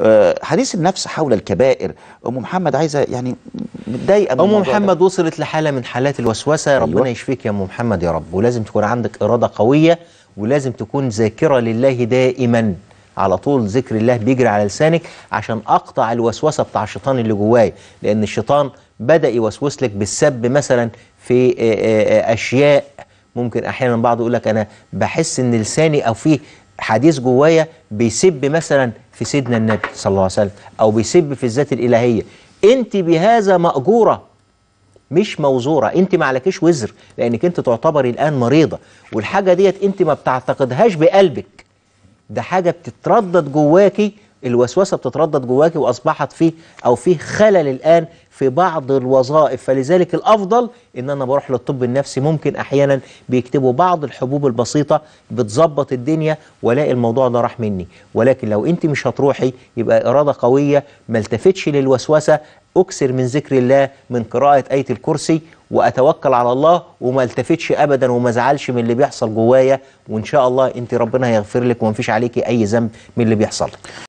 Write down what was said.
آه، حديث النفس حول الكبائر ام محمد عايزه يعني متضايقه ام محمد ده. وصلت لحاله من حالات الوسوسه أيوة. ربنا يشفيك يا ام محمد يا رب ولازم تكون عندك اراده قويه ولازم تكون ذاكره لله دائما على طول ذكر الله بيجري على لسانك عشان اقطع الوسوسه بتاع الشيطان اللي جواي لان الشيطان بدا يوسوس لك بالسب مثلا في آه، آه، اشياء ممكن احيانا بعض يقول لك انا بحس ان لساني او في حديث جوايا بيسب مثلا في سيدنا النبي صلى الله عليه وسلم أو بيسب في الذات الإلهية أنت بهذا مأجورة مش موزورة أنت ما عليكيش وزر لأنك أنت تعتبري الآن مريضة والحاجة ديت أنت ما بتعتقدهاش بقلبك ده حاجة بتتردد جواكي الوسوسه بتتردد جواكي واصبحت فيه او فيه خلل الان في بعض الوظائف فلذلك الافضل ان انا بروح للطب النفسي ممكن احيانا بيكتبوا بعض الحبوب البسيطه بتظبط الدنيا والاقي الموضوع ده راح مني ولكن لو انت مش هتروحي يبقى اراده قويه ما التفتش للوسوسه اكسر من ذكر الله من قراءه ايه الكرسي واتوكل على الله وما التفتش ابدا وما ازعلش من اللي بيحصل جوايا وان شاء الله انت ربنا هيغفر لك ومفيش عليكي اي ذنب من اللي بيحصل